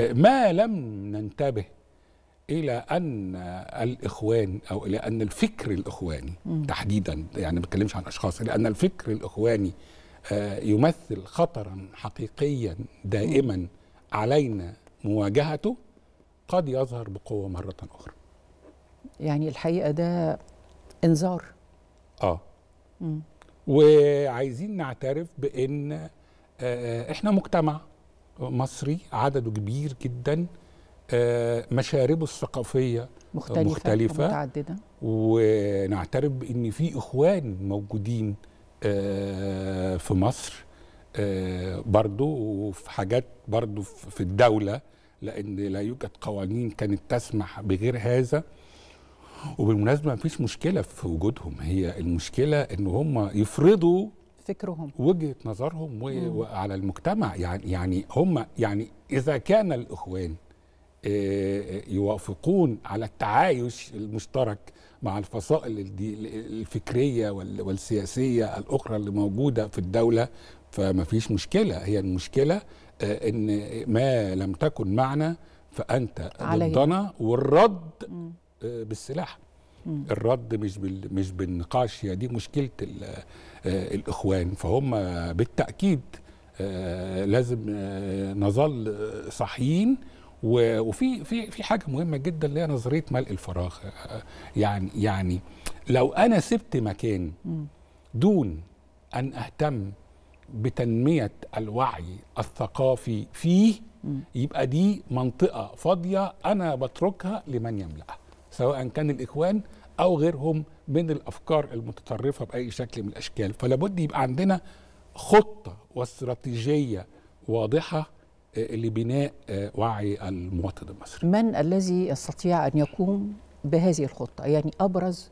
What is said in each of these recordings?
ما لم ننتبه الى ان الاخوان او الى ان الفكر الاخواني م. تحديدا يعني ما بتكلمش عن اشخاص الى ان الفكر الاخواني آه، يمثل خطرا حقيقيا دائما علينا مواجهته قد يظهر بقوه مره اخرى يعني الحقيقه ده انذار اه م. وعايزين نعترف بان آه، احنا مجتمع مصري عدده كبير جدا آه، مشاربه الثقافيه مختلفه, مختلفة متعدده ونعترف بان في اخوان موجودين آه، في مصر آه، برضه وفي حاجات برضه في الدوله لان لا يوجد قوانين كانت تسمح بغير هذا وبالمناسبه ما فيش مشكله في وجودهم هي المشكله ان هم يفرضوا فكرهم وجهه نظرهم وعلى المجتمع يعني يعني هم يعني اذا كان الاخوان آه، آه، يوافقون على التعايش المشترك مع الفصائل الفكريه والسياسيه الاخرى اللي موجوده في الدوله فما فيش مشكله هي المشكله آه، ان ما لم تكن معنا فانت ضدنا والرد بالسلاح الرد مش بال... مش بالنقاش هي دي مشكله ال... آه، الاخوان فهم بالتاكيد آه، لازم آه، نظل صحيين وفي في في حاجه مهمه جدا اللي هي نظريه ملء الفراغ يعني يعني لو انا سبت مكان دون ان اهتم بتنميه الوعي الثقافي فيه يبقى دي منطقه فاضيه انا بتركها لمن يملاها سواء كان الإخوان أو غيرهم من الأفكار المتطرفة بأي شكل من الأشكال فلابد يبقى عندنا خطة واستراتيجية واضحة آه، لبناء آه، وعي المواطن المصري من الذي يستطيع أن يقوم بهذه الخطة يعني أبرز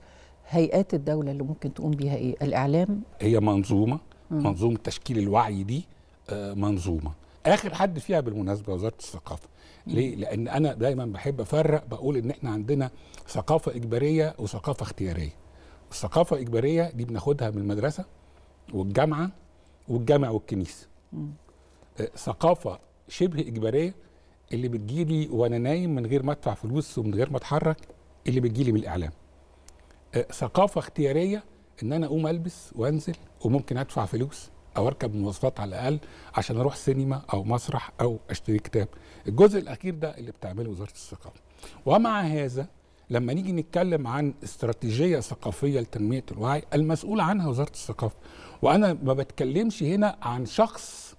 هيئات الدولة اللي ممكن تقوم بها إيه؟ الإعلام هي منظومة منظومة تشكيل الوعي دي آه، منظومة اخر حد فيها بالمناسبه وزاره الثقافه ليه لان انا دايما بحب افرق بقول ان احنا عندنا ثقافه اجباريه وثقافه اختياريه الثقافه الاجباريه دي بناخدها من المدرسه والجامعه والجامع والكنيسه آه، ثقافه شبه اجباريه اللي بتجيلي وانا نايم من غير ما ادفع فلوس ومن غير ما اتحرك اللي بتجيلي من الاعلام آه، ثقافه اختياريه ان انا اقوم البس وانزل وممكن ادفع فلوس او اركب مواصلات على الاقل عشان اروح سينما او مسرح او اشتري كتاب الجزء الاخير ده اللي بتعمله وزاره الثقافه ومع هذا لما نيجي نتكلم عن استراتيجيه ثقافيه لتنميه الوعي المسؤول عنها وزاره الثقافه وانا ما بتكلمش هنا عن شخص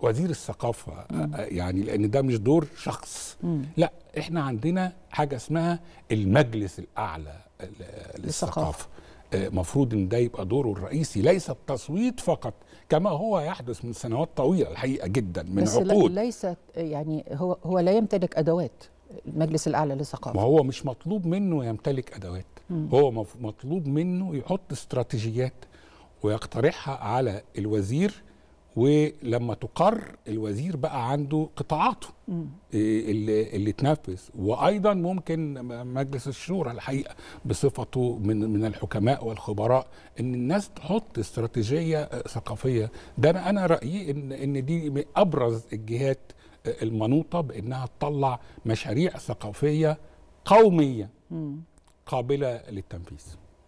وزير الثقافه آه، يعني لان ده مش دور شخص مم. لا احنا عندنا حاجه اسمها المجلس الاعلى للثقافه مفروض ان ده يبقى دوره الرئيسي ليس التصويت فقط كما هو يحدث من سنوات طويله الحقيقه جدا من بس عقود ليس يعني هو هو لا يمتلك ادوات المجلس الاعلى للثقافه ما هو مش مطلوب منه يمتلك ادوات م. هو مطلوب منه يحط استراتيجيات ويقترحها على الوزير ولما تقر الوزير بقى عنده قطاعاته إيه، اللي, اللي تنفذ وايضا ممكن مجلس الشورى الحقيقه بصفته من من الحكماء والخبراء ان الناس تحط استراتيجيه آه، ثقافيه ده انا انا رايي ان ان دي من ابرز الجهات آه، المنوطه بانها تطلع مشاريع ثقافيه قوميه قابله للتنفيذ